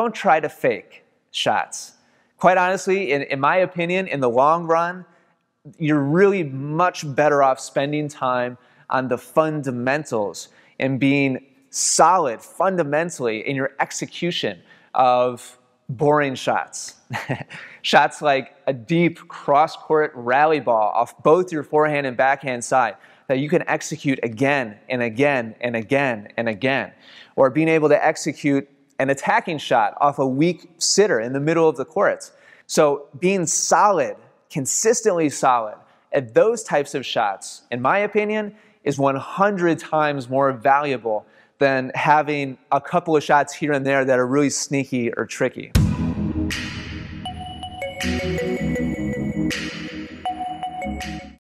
don't try to fake shots. Quite honestly, in, in my opinion, in the long run, you're really much better off spending time on the fundamentals and being solid fundamentally in your execution of boring shots. shots like a deep cross court rally ball off both your forehand and backhand side that you can execute again and again and again and again. Or being able to execute an attacking shot off a weak sitter in the middle of the courts. So being solid, consistently solid at those types of shots, in my opinion, is 100 times more valuable than having a couple of shots here and there that are really sneaky or tricky.